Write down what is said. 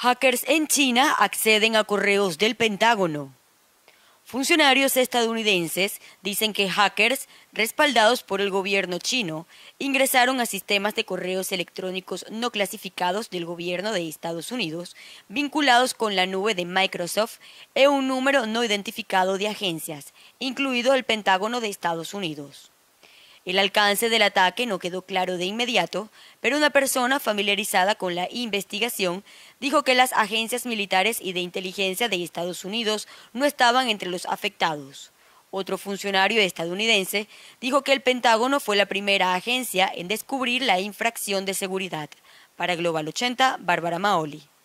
Hackers en China acceden a correos del Pentágono. Funcionarios estadounidenses dicen que hackers respaldados por el gobierno chino ingresaron a sistemas de correos electrónicos no clasificados del gobierno de Estados Unidos vinculados con la nube de Microsoft e un número no identificado de agencias, incluido el Pentágono de Estados Unidos. El alcance del ataque no quedó claro de inmediato, pero una persona familiarizada con la investigación dijo que las agencias militares y de inteligencia de Estados Unidos no estaban entre los afectados. Otro funcionario estadounidense dijo que el Pentágono fue la primera agencia en descubrir la infracción de seguridad. Para Global 80, Bárbara Maoli.